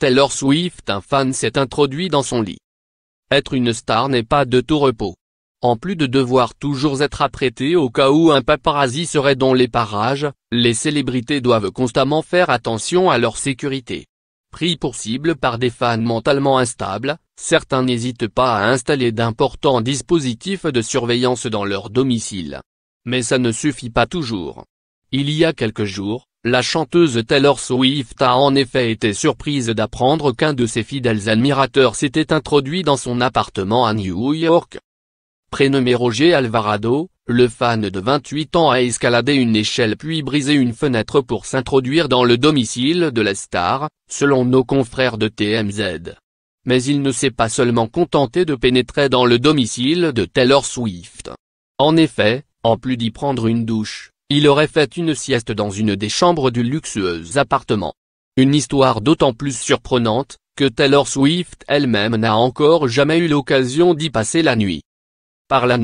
Taylor Swift un fan s'est introduit dans son lit. Être une star n'est pas de tout repos. En plus de devoir toujours être apprêté au cas où un paparazzi serait dans les parages, les célébrités doivent constamment faire attention à leur sécurité. Pris pour cible par des fans mentalement instables, certains n'hésitent pas à installer d'importants dispositifs de surveillance dans leur domicile. Mais ça ne suffit pas toujours. Il y a quelques jours, la chanteuse Taylor Swift a en effet été surprise d'apprendre qu'un de ses fidèles admirateurs s'était introduit dans son appartement à New York. Prénommé Roger Alvarado, le fan de 28 ans a escaladé une échelle puis brisé une fenêtre pour s'introduire dans le domicile de la star, selon nos confrères de TMZ. Mais il ne s'est pas seulement contenté de pénétrer dans le domicile de Taylor Swift. En effet, en plus d'y prendre une douche, il aurait fait une sieste dans une des chambres du luxueux appartement. Une histoire d'autant plus surprenante, que Taylor Swift elle-même n'a encore jamais eu l'occasion d'y passer la nuit. Par la